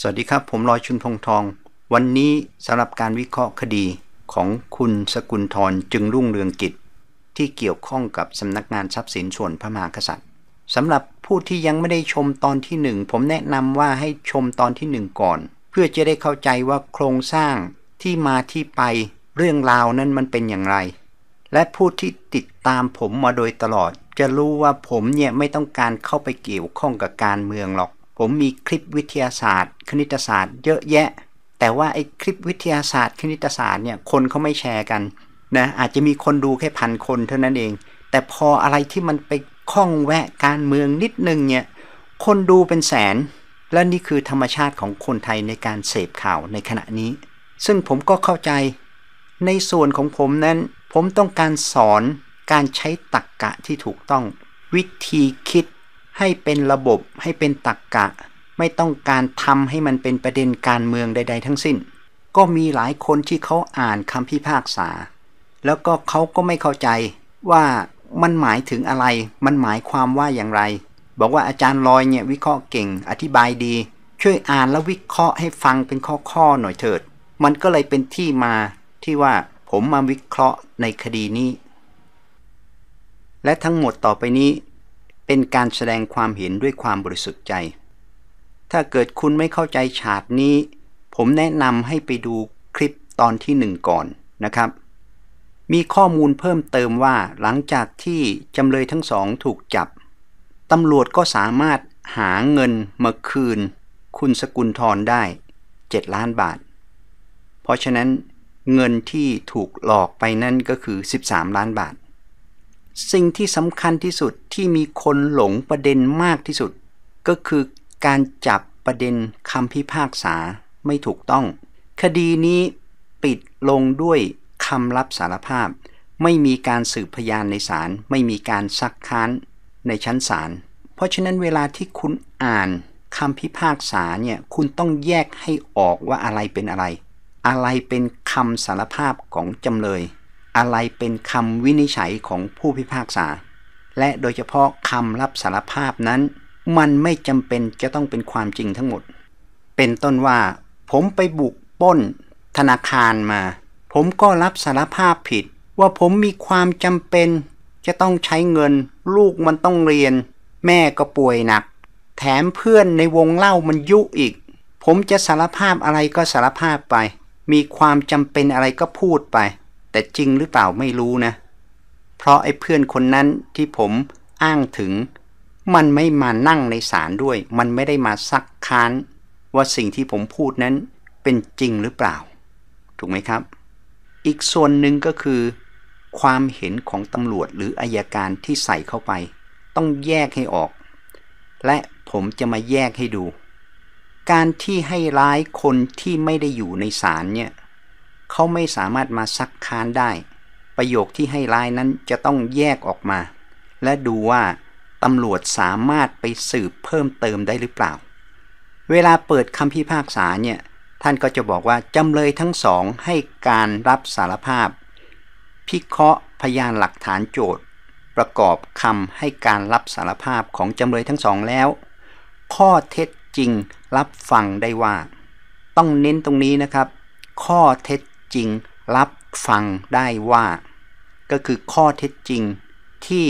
สวัสดีครับผมลอยชุนพงทองวันนี้สำหรับการวิเคราะห์คดีของคุณสกุลทรจึงรุ่งเรืองกิจที่เกี่ยวข้องกับสำนักงานทรัพย์สินส่วนพระมหากษัตริย์สำหรับผู้ที่ยังไม่ได้ชมตอนที่หนึ่งผมแนะนำว่าให้ชมตอนที่หนึ่งก่อน เพื่อจะได้เข้าใจว่าโครงสร้างที่มาที่ไปเรื่องราวนั้นมันเป็นอย่างไร และผู้ที่ติดตามผมมาโดยตลอด จะรู้ว่าผมเนี่ยไม่ต้องการเข้าไปเกี่ยวข้องกับการเมืองหรอกผมมีคลิปวิทยาศาสตร์ คณิตศาสตร์เยอะแยะ แต่ว่าไอ้คลิปวิทยาศาสตร์ คณิตศาสตร์เนี่ยคนเขาไม่แชร์กันนะอาจจะมีคนดูแค่พันคนเท่านั้นเอง แต่พออะไรที่มันไปคล้องแวะการเมืองนิดนึงเนี่ยคนดูเป็นแสน และนี่คือธรรมชาติของคนไทยในการเสพข่าวในขณะนี้ ซึ่งผมก็เข้าใจในส่วนของผมนั้น ผมต้องการสอนการใช้ตรรกกะที่ถูกต้องวิธีคิดให้เป็นระบบให้เป็นตรกกะ ไม่ต้องการทำให้มันเป็นประเด็นการเมืองใด ๆ ทั้งสิ้น ก็มีหลายคนที่เขาอ่านคำพิพากษา แล้วก็เขาก็ไม่เข้าใจว่ามันหมายถึงอะไรมันหมายความว่าอย่างไร บอกว่าอาจารย์ลอยเนี่ยวิเคราะห์เก่งอธิบายดี ช่วยอ่านแล้ววิเคราะห์ให้ฟังเป็นข้อๆหน่อยเถิด มันก็เลยเป็นที่มาที่ว่าผมมาวิเคราะห์ในคดีนี้ และทั้งหมดต่อไปนี้เป็นการแสดงความเห็นด้วยความบริสุทธิ์ใจ ถ้าเกิดคุณไม่เข้าใจฉากนี้ ผมแนะนำให้ไปดูคลิปตอนที่หนึ่งก่อนนะครับ มีข้อมูลเพิ่มเติมว่าหลังจากที่จำเลยทั้งสองถูกจับ ตำรวจก็สามารถหาเงินมาคืนคุณสกุลทรได้ 7 ล้านบาท เพราะฉะนั้นเงินที่ถูกหลอกไปนั่นก็คือ 13 ล้านบาทสิ่งที่สำคัญที่สุดที่มีคนหลงประเด็นมากที่สุด ก็คือการจับประเด็นคำพิพากษาไม่ถูกต้อง คดีนี้ปิดลงด้วยคำรับสารภาพ ไม่มีการสืบพยานในศาลไม่มีการซักค้านในชั้นศาลเพราะฉะนั้นเวลาที่คุณอ่านคำพิพากษาเนี่ยคุณต้องแยกให้ออกว่าอะไรเป็นอะไร อะไรเป็นคำสารภาพของจำเลยอะไรเป็นคำวินิจฉัยของผู้พิพากษา และโดยเฉพาะคำรับสารภาพนั้น มันไม่จำเป็นจะต้องเป็นความจริงทั้งหมด เป็นต้นว่า ผมไปบุกป้น ธนาคารมา ผมก็รับสารภาพผิด ว่าผมมีความจำเป็น จะต้องใช้เงิน ลูกมันต้องเรียน แม่ก็ป่วยหนัก แถมเพื่อนในวงเล่ามันยุอีก ผมจะสารภาพอะไรก็สารภาพไป มีความจำเป็นอะไรก็พูดไปแต่จริงหรือเปล่าไม่รู้นะ เพราะ ไอ้เพื่อนคนนั้นที่ผมอ้างถึงมันไม่มานั่งในศาลด้วย มันไม่ได้มาซักค้านว่าสิ่งที่ผมพูดนั้นเป็นจริงหรือเปล่า ถูกไหมครับ อีกส่วนหนึ่งก็คือ ความเห็นของตำรวจหรืออายการ ที่ใส่เข้าไป ต้องแยกให้ออก และผมจะมาแยกให้ดู การที่ให้ร้ายคนที่ไม่ได้อยู่ในศาลเนี่ยเขาไม่สามารถมาซักค้านได้ ประโยคที่ให้ร้ายนั้นจะต้องแยกออกมา และดูว่าตำรวจสามารถไปสืบเพิ่มเติมได้หรือเปล่า เวลาเปิดคำพิพากษาเนี่ย ท่านก็จะบอกว่าจำเลยทั้งสอง ให้การรับสารภาพพิเคราะห์พยานหลักฐานโจทย์ประกอบคำให้การรับสารภาพของจำเลยทั้งสองแล้ว ข้อเท็จจริงรับฟังได้ว่า ต้องเน้นตรงนี้นะครับ ข้อเท็จจริง รับฟังได้ว่า ก็คือข้อเท็จจริงที่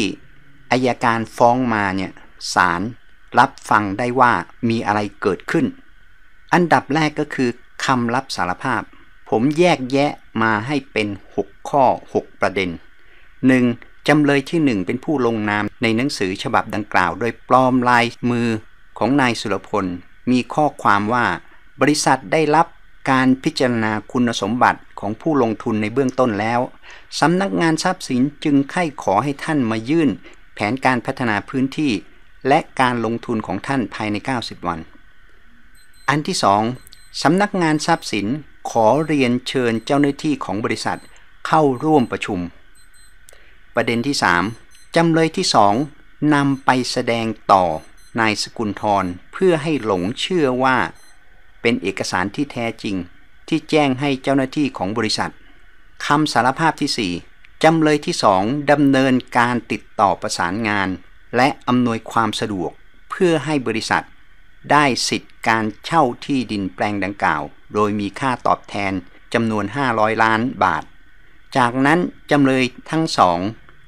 อายการฟ้องมาเนี่ยศาลรับฟังได้ว่ามีอะไรเกิดขึ้น อันดับแรกก็คือคำรับสารภาพ ผมแยกแยะมาให้เป็น 6 ข้อ 6 ประเด็น 1. จำเลยที่ 1 เป็นผู้ลงนามในหนังสือฉบับดังกล่าว โดยปลอมลายมือของนายสุรพล มีข้อความว่าบริษัทได้รับการพิจารณาคุณสมบัติของผู้ลงทุนในเบื้องต้นแล้ว สำนักงานทรัพย์สินจึงไข้ขอให้ท่านมายื่น แผนการพัฒนาพื้นที่ และการลงทุนของท่านภายใน 90 วัน อันที่ 2สํนักงานทรัพย์สินขอเรียนเชิญเจ้าหน้าที่ของบริษัท เข้าร่วมประชุม ประเด็นที่ 3จำเลยที่ 2นำไปแสดงต่อนายสกุลทรเพื่อให้หลงเชื่อว่าเป็นเอกสารที่แท้จริง ที่แจ้งให้เจ้าหน้าที่ของบริษัท คำสารภาพที่ 4 จำเลยที่ 2 ดำเนินการติดต่อประสานงาน และอำนวยความสะดวกเพื่อให้บริษัท ได้สิทธิ์การเช่าที่ดินแปลงดังกล่าว โดยมีค่าตอบแทน จำนวน 500 ล้านบาท จากนั้นจำเลยทั้งสอง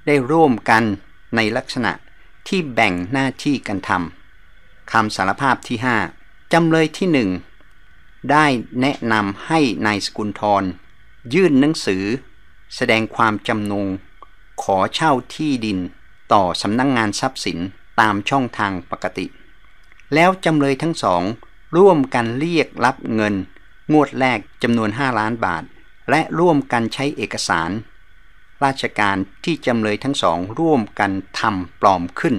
ได้ร่วมกันในลักษณะที่แบ่งหน้าที่กันทำคำสารภาพที่ 5จำเลยที่ได้แนะนำให้ในายสกุลทรยื่นหนังสือ แสดงความจำนง ขอเช่าที่ดินต่อสำนักงงานทรัพย์สินตามช่องทางปกติ แล้วจำเลยทั้งสอง ร่วมกันเรียกรับเงิน งวดแรกจำนวน 5 ล้านบาท และร่วมกันใช้เอกสาร ราชการที่จำเลยทั้งสองร่วมกันทำปลอมขึ้น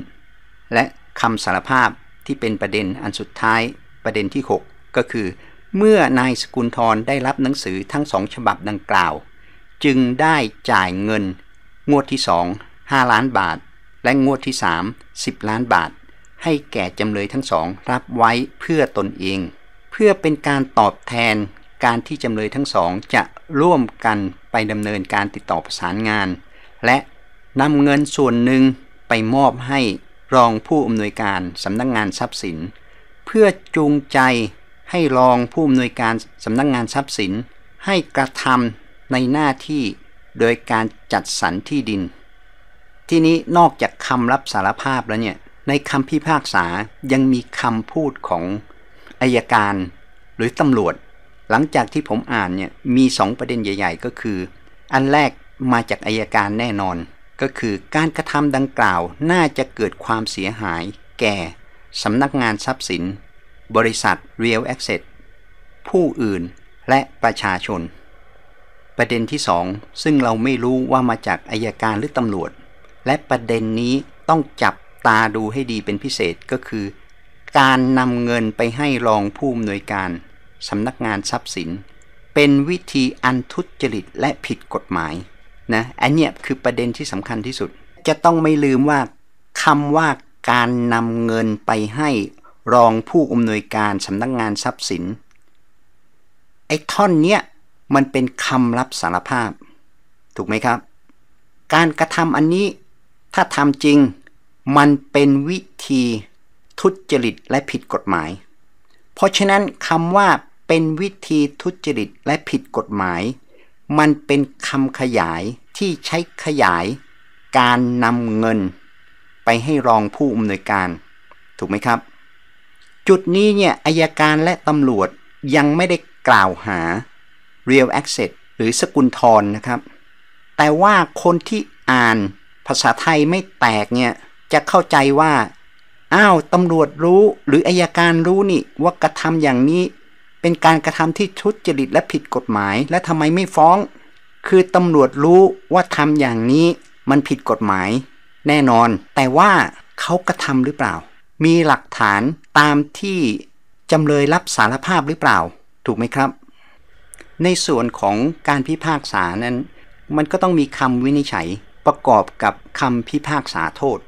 และคำสารภาพที่เป็นประเด็นอันสุดท้ายประเด็นที่ 6 ก็คือเมื่อนายสกุลทรได้รับหนังสือทั้งสองฉบับดังกล่าว จึงได้จ่ายเงิน งวดที่สองห้าล้านบาท และงวดที่สามสิบล้านบาทให้แก่จำเลยทั้งสอง รับไว้เพื่อตนเอง เพื่อเป็นการตอบแทนการที่จำเลยทั้งสองจะร่วมกันไปดำเนินการติดต่อประสานงาน และนำเงินส่วนหนึ่งไปมอบให้รองผู้อำนวยการสำนักงงานทรัพย์สิน เพื่อจูงใจให้รองผู้อำนวยการสำนักงงานทรัพย์สิน ให้กระทำในหน้าที่โดยการจัดสรรที่ดิน ที่นี้นอกจากคำรับสารภาพแล้วเนี่ยในคำพิพากษายังมีคำพูดของอายการหรือตำรวจ หลังจากที่ผมอ่านเนี่ยมีสองประเด็นใหญ่ ๆก็คือ อันแรกมาจากอายการแน่นอน ก็คือการกระทำดังกล่าวน่าจะเกิดความเสียหายแก่สำนักงานทรัพย์สินบริษัท Real Asset ผู้อื่นและประชาชน ประเด็นที่2ซึ่งเราไม่รู้ว่ามาจากอายการหรือตำรวจ และประเด็นนี้ต้องจับตาดูให้ดีเป็นพิเศษก็คือ การนำเงินไปให้รองผู้อำนวยการสำนักงานทรัพย์สิน เป็นวิธีอันทุจริตและผิดกฎหมายนะอันเนี้ยคือประเด็นที่สำคัญที่สุด จะต้องไม่ลืมว่าคำว่าการนำเงินไปใหรองผู้อำนวยการสำนักงงานทรัพย์สินไอ้ท่อนเนี้ยมันเป็นคำรับสารภาพ ถูกไหมครับ การกระทำอันนี้ถ้าทำจริงมันเป็นวิธีทุจริตและผิดกฎหมาย เพราะฉะนั้นคำว่าเป็นวิธีทุจริตและผิดกฎหมาย มันเป็นคำขยายที่ใช้ขยายการนำเงิน ไปให้รองผู้อำนวยการ ถูกไหมครับจุดนี้เนี่ยอายการและตำรวจยังไม่ได้กล่าวหา Real Access หรือสกุลทอนนะครับ แต่ว่าคนที่อ่านภาษาไทยไม่แตกเนี่ยจะเข้าใจว่าอ้าวตำรวจรู้ หรืออายการรู้นี่ว่ากระทำอย่างนี้ เป็นการกระทำที่ทุจริตและผิดกฎหมาย และทำไมไม่ฟ้อง คือตำรวจรู้ว่าทำอย่างนี้มันผิดกฎหมาย แน่นอน แต่ว่าเขากระทำหรือเปล่า มีหลักฐานตามที่จำเลยรับสารภาพหรือเปล่า ถูกไหมครับ ในส่วนของการพิพากษานั้น มันก็ต้องมีคำวินิจฉัยประกอบกับคำพิพากษาโทษ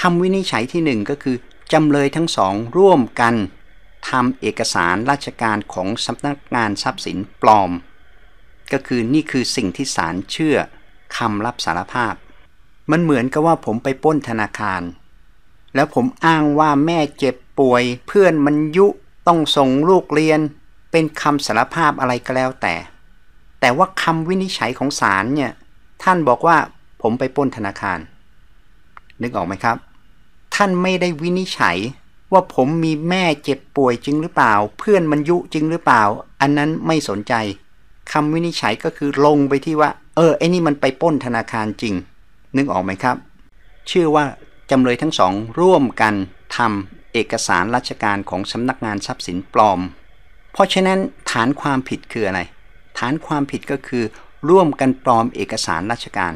คำวินิจฉัยที่หนึ่งก็คือจำเลยทั้งสองร่วมกันทำเอกสารราชการของสำนักงานทรัพย์สินปลอม ก็คือนี่คือสิ่งที่ศาลเชื่อคำรับสารภาพ มันเหมือนกับว่าผมไปป้นธนาคาร แล้วผมอ้างว่าแม่เจ็บป่วยเพื่อนมันยุต้องส่งลูกเรียน เป็นคำสารภาพอะไรก็แล้วแต่ แต่ว่าคำวินิจฉัยของศาลเนี่ย ท่านบอกว่าผมไปป้นธนาคาร นึกออกไหมครับ ท่านไม่ได้วินิจฉัยว่าผมมีแม่เจ็บป่วยจริงหรือเปล่า เพื่อนมันยุจริงหรือเปล่า อันนั้นไม่สนใจคำวินิจฉัยก็คือลงไปที่ว่าเออไอ้นี่มันไปป้นธนาคารจริง นึกออกไหมครับ ชื่อว่าจำเลยทั้งสอง ร่วมกันทำเอกสารราชการของสำนักงานทรัพย์สินปลอม เพราะฉะนั้นฐานความผิดคืออะไรฐานความผิดก็คือ ร่วมกันปลอมเอกสารราชการ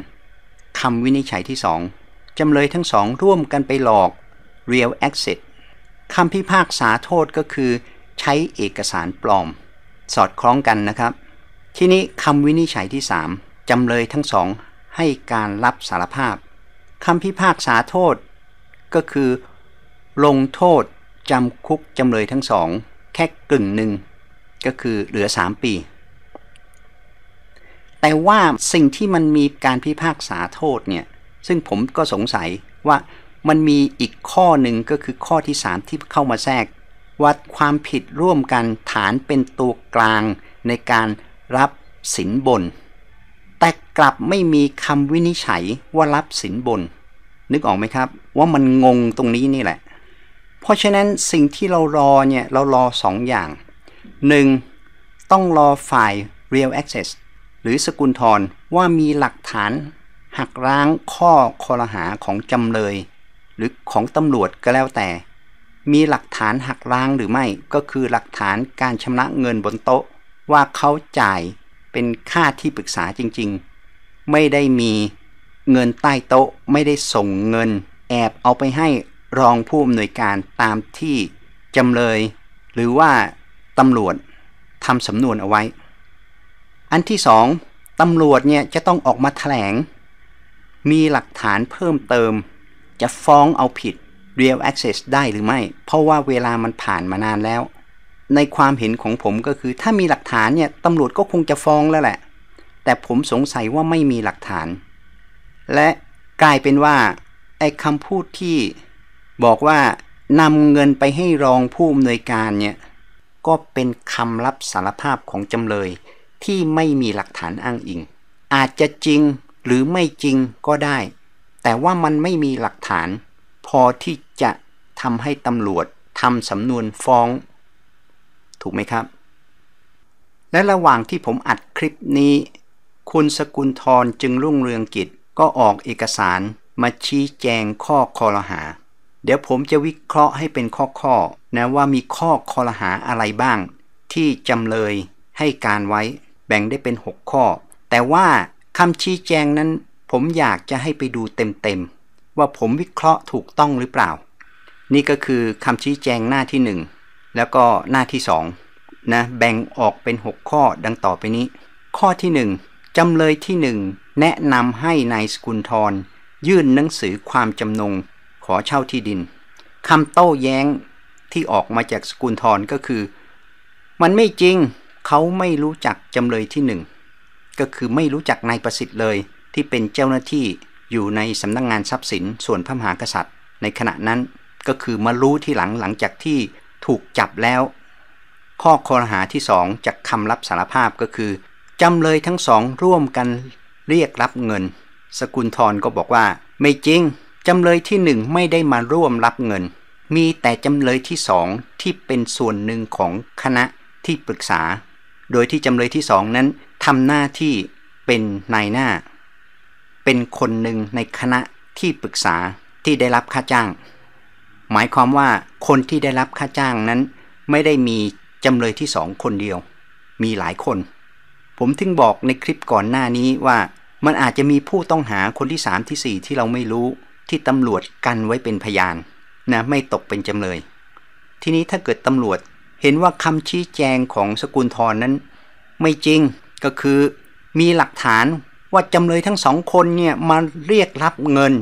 คำวินิจฉัยที่สองจำเลยทั้งสองร่วมกันไปหลอก real asset คำพิพากษาโทษก็คือ ใช้เอกสารปลอม สอดคล้องกันนะครับ ทีนี้คำวินิจฉัยที่ 3จำเลยทั้งสองให้การรับสารภาพคำพิพากษาโทษ ก็คือลงโทษ จำคุกจำเลยทั้งสอง แค่กึ่งหนึ่ง ก็คือเหลือสามปี แต่ว่าสิ่งที่มันมีการพิพากษาโทษเนี่ย ซึ่งผมก็สงสัยว่ามันมีอีกข้อหนึ่งก็คือข้อที่สามที่เข้ามาแทรกวัดความผิดร่วมกันฐานเป็นตัวกลางในการรับสินบน แต่กลับไม่มีคำวินิจฉัย ว่ารับสินบน นึกออกไหมครับว่ามันงงตรงนี้นี่แหละเพราะฉะนั้นสิ่งที่เรารอเนี่ย เรารอ2ออย่าง 1. ต้องรอฝ่าย Real Access หรือสกุลทรว่ามีหลักฐานหักล้างข้อคอรหาของจำเลย หรือของตำรวจก็แล้วแต่ มีหลักฐานหักล้างหรือไม่ก็คือหลักฐานการชำระเงินบนโต๊ะว่าเขาจ่ายเป็นค่าที่ปรึกษาจริงๆ ไม่ได้มีเงินใต้โต๊ะไม่ได้ส่งเงินแอบเอาไปให้รองผู้อำนวยการตามที่จำเลย หรือว่าตำรวจทำสำนวนเอาไว้ อันที่สองตำรวจเนี่ยจะต้องออกมาแถลง มีหลักฐานเพิ่มเติม จะฟ้องเอาผิด Real Access ได้หรือไม่ เพราะว่าเวลามันผ่านมานานแล้ว ในความเห็นของผมก็คือถ้ามีหลักฐานเนี่ยตำรวจก็คงจะฟ้องแล้วแหละ แต่ผมสงสัยว่าไม่มีหลักฐาน และกลายเป็นว่าไอ้คำพูดที่บอกว่านำเงินไปให้รองผู้อำนวยการเนี่ย ก็เป็นคำรับสารภาพของจำเลย ที่ไม่มีหลักฐานอ้างอิง อาจจะจริงหรือไม่จริงก็ได้ แต่ว่ามันไม่มีหลักฐาน พอที่จะทำให้ตำรวจทำสำนวนฟ้อง ถูกไหมครับ และระหว่างที่ผมอัดคลิปนี้ คุณสกุลทรจึงรุ่งเรืองกิจ ก็ออกเอกสารมาชี้แจงข้อคอรหาเดี๋ยวผมจะวิเคราะห์ให้เป็นข้อๆนะว่ามีข้อคอรหาอะไรบ้าง ที่จำเลยให้การไว้ แบ่งได้เป็น 6 ข้อ แต่ว่าคำชี้แจงนั้น ผมอยากจะให้ไปดูเต็ม ๆ ว่าผมวิเคราะห์ถูกต้องหรือเปล่า นี่ก็คือคำชี้แจงหน้าที่ 1 แล้วก็หน้าที่2นะแบ่งออกเป็น 6 ข้อดังต่อไปนี้ ข้อที่ 1 จำเลยที่ 1 แนะนำให้ในายสกุลทรยื่นหนังสือความจำนงขอเช่าที่ดินคำโต้แย้งที่ออกมาจากสกุลทรก็คือ มันไม่จริงเขาไม่รู้จักจำเลยที่หนึ่งก็คือไม่รู้จักนายประสิทธิ์เลยที่เป็นเจ้าหน้าที่อยู่ในสำนักงงานทรัพย์สินส่วนพระมหากษัตริย์ ในขณะนั้นก็คือมารู้ที่หลังหลังจากที่ถูกจับแล้ว ข้อคอรหาที่สองจากคำรับสารภาพก็คือจำเลยทั้งสองร่วมกันเรียกรับเงิน สกุลทรก็บอกว่า ไม่จริงจำเลยที่หนึ่งไม่ได้มาร่วมรับเงิน มีแต่จำเลยที่สองที่เป็นส่วนหนึ่งของคณะที่ปรึกษา โดยที่ จำเลยที่สองนั้นทำหน้าที่เป็นนายหน้า เป็นคนหนึ่งในคณะที่ปรึกษาที่ได้รับค่าจ้าง หมายความว่าคนที่ได้รับค่าจ้างนั้น ไม่ได้มีจำเลยที่สองคนเดียว มีหลายคน ผมถึงบอกในคลิปก่อนหน้านี้ว่ามันอาจจะมีผู้ต้องหาคนที่สามที่สี่ที่เราไม่รู้ที่ตำรวจกันไว้เป็นพยานนะไม่ตกเป็นจำเลยทีนี้ถ้าเกิดตำรวจเห็นว่าคำชี้แจงของสกุลทรนั้น ไม่จริงก็คือมีหลักฐานว่าจำเลยทั้งสองคนเนี่ยมาเรียกรับเงิน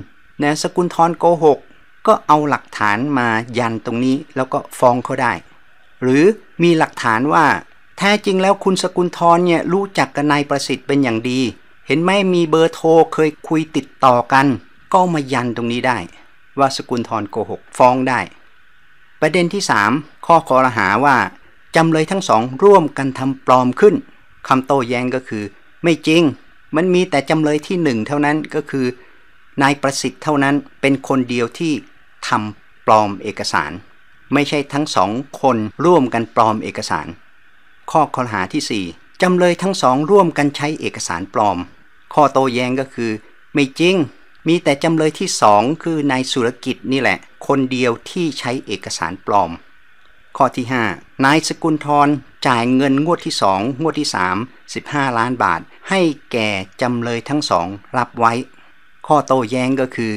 นะสกุลทรโกหกก็เอาหลักฐานมายันตรงนี้แล้วก็ฟ้องเขาได้ หรือมีหลักฐานว่า แท้จริงแล้วคุณสกุลทรเนี่ยรู้จักกับนายประสิทธิ์เป็นอย่างดี เห็นไหมมีเบอร์โทร เคยคุยติดต่อกัน็มายันตรงนี้ได้ ว่าสกุลทรโกหกฟ้องได้ ประเด็นที่ 3 ข้อคอรหาว่าจำเลยทั้งสองร่วมกันทำปลอมขึ้นคำโต้แย้งก็คือ ไม่จริง มันมีแต่จำเลยที่หนึ่งเท่านั้นก็คือนายประสิทธิ์เท่านั้นเป็นคนเดียวที่ทำปลอมเอกสาร ไม่ใช่ทั้งสองคนร่วมกันปลอมเอกสาร ข้อคอรหาที่ 4จำเลยทั้งสองร่วมกันใช้เอกสารปลอม ข้อโต้แย้งก็คือ ไม่จริงมีแต่จำเลยที่สองคือนายสุรกิจนี่แหละ คนเดียวที่ใช้เอกสารปลอม ข้อที่5นายสกุลทรจ่ายเงินงวดที่สองงวดที่ 3 15 ล้านบาท ให้แก่จำเลยทั้งสองรับไว้ ข้อโต้แย้งก็คือ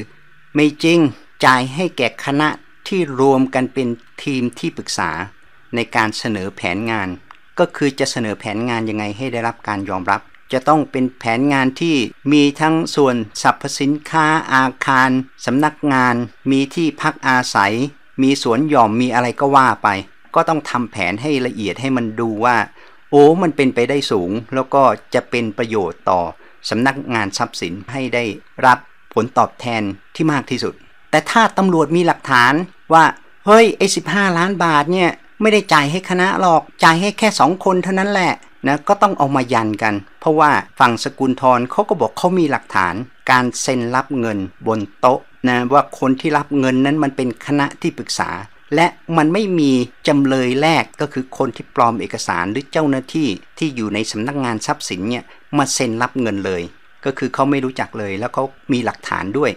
ไม่จริง จ่ายให้แก่คณะที่รวมกันเป็นทีมที่ปรึกษา ในการเสนอแผนงาน ก็คือจะเสนอแผนงานยังไงให้ได้รับการยอมรับจะต้องเป็นแผนงานที่มีทั้งส่วนสรรพสินค้าอาคารสำนักงาน มีที่พักอาศัย มีสวนหย่อมมีอะไรก็ว่าไป ก็ต้องทำแผนให้ละเอียดให้มันดูว่าโอ้มันเป็นไปได้สูง แล้วก็จะเป็นประโยชน์ต่อสำนักงานทรัพย์สินให้ได้รับผลตอบแทนที่มากที่สุด แต่ถ้าตำรวจมีหลักฐานว่าเฮ้ยไอ้สิล้านบาทเนี่ยไม่ได้จ่ายให้คณะหรอกจ่ายให้แค่สองคนเท่านั้นแหละนะก็ต้องเอามายันกัน เพราะว่าฝั่งสกุลทรเขาก็บอกเขามีหลักฐานการเซ็นรับเงินบนโต๊ะนะว่าคนที่รับเงินนั้นมันเป็นคณะที่ปรึกษา และมันไม่มีจำเลยแรกก็คือคนที่ปลอมเอกสารหรือเจ้าหน้าที่ที่อยู่ในสำนักงานทรัพย์สินเนี่ยมาเซ็นรับเงินเลย ก็คือเขาไม่รู้จักเลยแล้วเขามีหลักฐานด้วย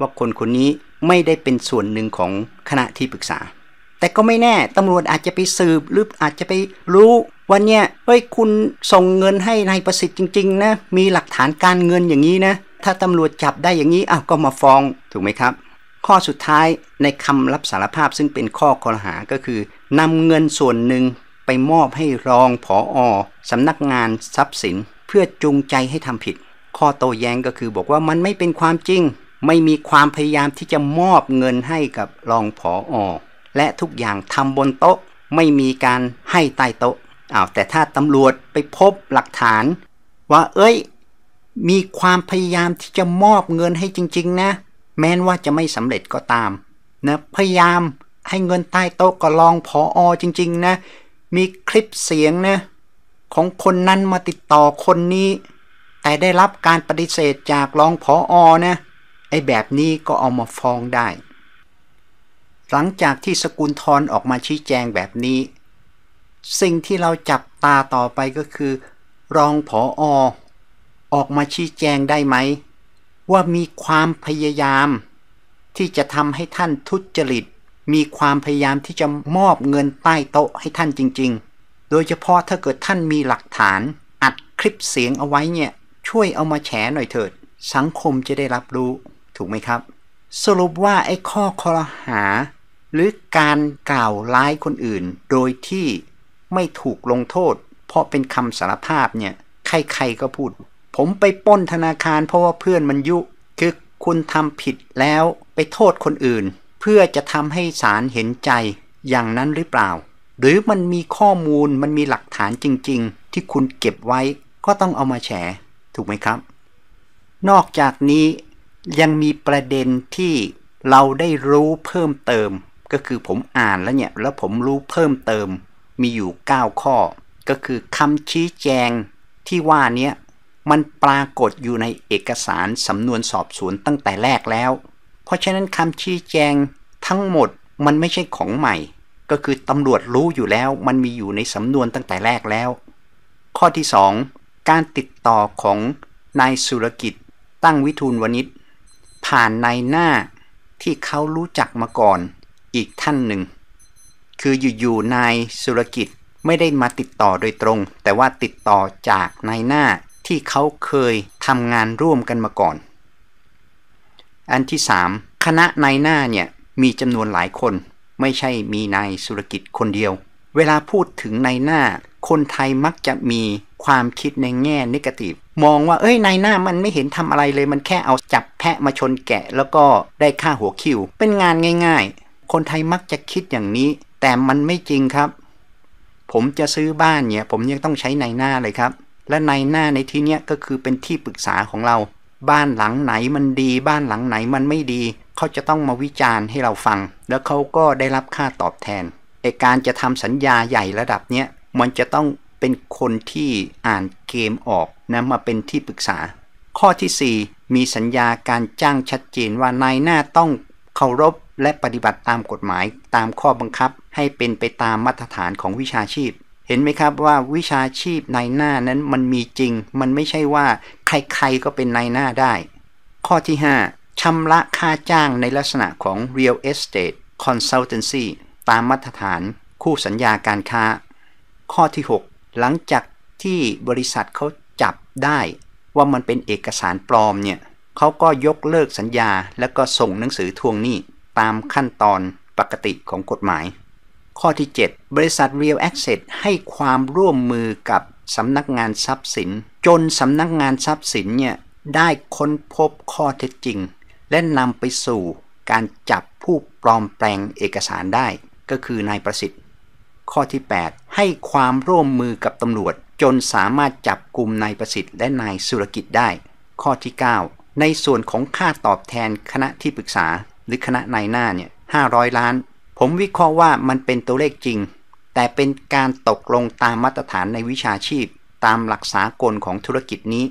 ว่าคนคนนี้ไม่ได้เป็นส่วนหนึ่งของคณะที่ปรึกษา แต่ก็ไม่แน่ตำรวจอาจจะไปสืบหรืออาจจะไปรู้ว่าเนี่ยเฮ้ยคุณส่งเงินให้นายประสิทธิ์จริงๆนะ มีหลักฐานการเงินอย่างนี้นะ ถ้าตำรวจจับได้อย่างนี้อ้าวก็มาฟ้องถูกไหมครับ ข้อสุดท้ายในคำรับสารภาพซึ่งเป็นข้อข้อหาก็คือนำเงินส่วนหนึ่งไปมอบให้รองผออสำนักงานทรัพย์สินเพื่อจูงใจให้ทำผิด ข้อโต้แย้งก็คือบอกว่ามันไม่เป็นความจริง ไม่มีความพยายามที่จะมอบเงินให้กับรองผออและทุกอย่างทำบนโต๊ะไม่มีการให้ใต้โต๊ะอ้าวแต่ถ้าตำรวจไปพบหลักฐานว่าเอ้ย มีความพยายามที่จะมอบเงินให้จริงๆนะแม้นว่าจะไม่สำเร็จก็ตามนะพยายามให้เงินใต้โต๊ะก็ลองพออจริงๆนะมีคลิปเสียงนะของคนนั้นมาติดต่อคนนี้ แต่ได้รับการปฏิเสธจากรองพออนะไอ้แบบนี้ก็เอามาฟ้องได้ หลังจากที่สกุลทรอออกมาชี้แจงแบบนี้สิ่งที่เราจับตาต่อไปก็คือ รองผออออกมาชี้แจงได้ไหม ว่ามีความพยายาม ที่จะทำให้ท่านทุจริตมีความพยายามที่จะมอบเงินใต้โต๊ะให้ท่านจริงๆ โดยเฉพาะถ้าเกิดท่านมีหลักฐาน อัดคลิปเสียงเอาไว้เนี่ย ช่วยเอามาแฉหน่อยเถิด สังคมจะได้รับรู้ถูกไหมครับ สรุปว่าไอ้ข้อคอรหา หรือการกล่าวร้ายคนอื่น โดยที่ไม่ถูกลงโทษ เพราะเป็นคำสารภาพเนี่ย ใครๆก็พูด ผมไปป้นธนาคารเพราะว่าเพื่อนมันยุคือคุณทำผิดแล้วไปโทษคนอื่น เพื่อจะทำให้ศาลเห็นใจอย่างนั้นหรือเปล่า หรือมันมีข้อมูลมันมีหลักฐานจริงๆที่คุณเก็บไว้ก็ต้องเอามาแฉถูกไหมครับ นอกจากนี้ยังมีประเด็นที่เราได้รู้เพิ่มเติม ก็คือผมอ่านแล้วเนี่ยแล้วผมรู้เพิ่มเติมมีอยู่ 9 ข้อก็คือคำชี้แจงที่ว่านี้มันปรากฏอยู่ในเอกสารสำนวนสอบสวนตั้งแต่แรกแล้ว เพราะฉะนั้นคำชี้แจงทั้งหมดมันไม่ใช่ของใหม่ ก็คือตำรวจรู้อยู่แล้ว มันมีอยู่ในสำนวนตั้งแต่แรกแล้ว ข้อที่ 2 การติดต่อของนายสุรกิจตั้งวิทูลวณิชผ่านนายหน้าที่เขารู้จักมาก่อนอีกท่านหนึ่งคืออยู่ๆนายสุรกิจไม่ได้มาติดต่อโดยตรง แต่ว่าติดต่อจากนายหน้าที่เขาเคยทำงานร่วมกันมาก่อน อันที่3คณะนายหน้าเนี่ย มีจำนวนหลายคน ไม่ใช่มีนายสุรกิจคนเดียว เวลาพูดถึงนายหน้า คนไทยมักจะมีความคิดในแง่นิเกติฟมองว่าเอ้ยนายหน้ามันไม่เห็นทำอะไรเลย มันแค่เอาจับแพะมาชนแกะ แล้วก็ได้ค่าหัวคิว เป็นงานง่าย ๆ คนไทยมักจะคิดอย่างนี้แต่มันไม่จริงครับ ผมจะซื้อบ้านเนี่ยผมยังต้องใช้ในหน้าเลยครับ และในหน้าในที่เนี้ยก็คือเป็นที่ปรึกษาของเรา บ้านหลังไหนมันดีบ้านหลังไหนมันไม่ดี เขาจะต้องมาวิจารณ์ให้เราฟัง แล้วเขาก็ได้รับค่าตอบแทนไอการจะทำสัญญาใหญ่ระดับเนี้ย มันจะต้องเป็นคนที่อ่านเกมออกนะมาเป็นที่ปรึกษา ข้อที่ 4 มีสัญญาการจ้างชัดเจนว่านายหน้าต้องเคารพและปฏิบัติตามกฎหมายตามข้อบังคับให้เป็นไปตามมาตรฐานของวิชาชีพ เห็นไหมครับว่าวิชาชีพนายหน้านั้นมันมีจริง มันไม่ใช่ว่าใครๆก็เป็นนายหน้าได้ ข้อที่ 5ชำระค่าจ้างในลักษณะของ real estate consultancy ตามมาตรฐานคู่สัญญาการค้า ข้อที่ 6 หลังจากที่บริษัทเขาจับได้ว่ามันเป็นเอกสารปลอมเนี่ยเขาก็ยกเลิกสัญญา แล้วก็ส่งหนังสือทวงหนี้ตามขั้นตอนปกติของกฎหมาย ข้อที่ 7 บริษัท Real Access ให้ความร่วมมือกับสำนักงานทรัพย์สิน จนสำนักงานทรัพย์สินเนี่ยได้ค้นพบข้อเท็จจริง และนำไปสู่การจับผู้ปลอมแปลงเอกสารได้ ก็คือนายประสิทธิ์ ข้อที่ 8 ให้ความร่วมมือกับตำรวจ จนสามารถจับกลุ่มนายประสิทธิ์และนายสุรกิจได้ ข้อที่ 9 ในส่วนของค่าตอบแทนคณะที่ปรึกษาหรือคณะนายหน้าเนี่ยห้าร้อยล้าน ผมวิเคราะห์ว่ามันเป็นตัวเลขจริง แต่เป็นการตกลงตามมาตรฐานในวิชาชีพ ตามหลักสากลของธุรกิจนี้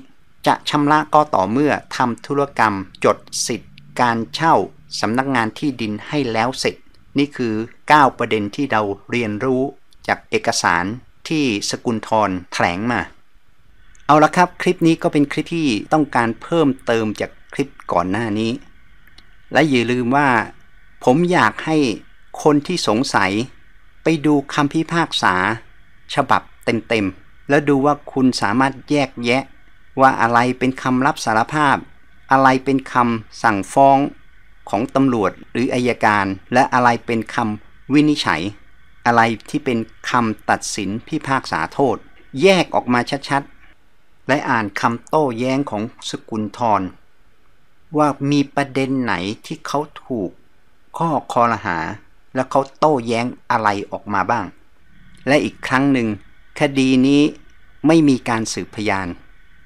จะชำระก็ต่อเมื่อทำธุรกรรมจดสิทธิ์การเช่าสำนักงานที่ดินให้แล้วเสร็จ นี่คือ 9 ประเด็นที่เราเรียนรู้จากเอกสารที่สกุลทรแถลงมา เอาละครับ คลิปนี้ก็เป็นคลิปที่ต้องการเพิ่มเติมจากคลิปก่อนหน้านี้และอย่าลืมว่าผมอยากให้คนที่สงสัย ไปดูคำพิพากษา ฉบับเต็ม ๆ แล้วดูว่าคุณสามารถแยกแยะว่าอะไรเป็นคำรับสารภาพ อะไรเป็นคำสั่งฟ้องของตำรวจหรืออายการ และอะไรเป็นคำวินิจฉัย อะไรที่เป็นคำตัดสินพิพากษาโทษ แยกออกมาชัดๆและอ่านคำโต้แย้งของสกุลทรว่ามีประเด็นไหนที่เขาถูก ข้อคอรหาแล้วเขาโต้แย้งอะไรออกมาบ้าง และอีกครั้งหนึ่งคดีนี้ไม่มีการสืบพยาน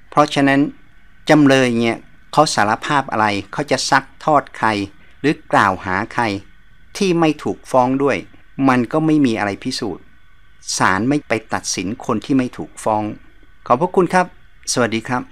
เพราะฉะนั้นจำเลยเนี่ยเขาสารภาพอะไรเขาจะซักทอดใครหรือกล่าวหาใครที่ไม่ถูกฟ้องด้วย มันก็ไม่มีอะไรพิสูจน์ศาลไม่ไปตัดสินคนที่ไม่ถูกฟ้อง ขอบพระคุณครับ สวัสดีครับ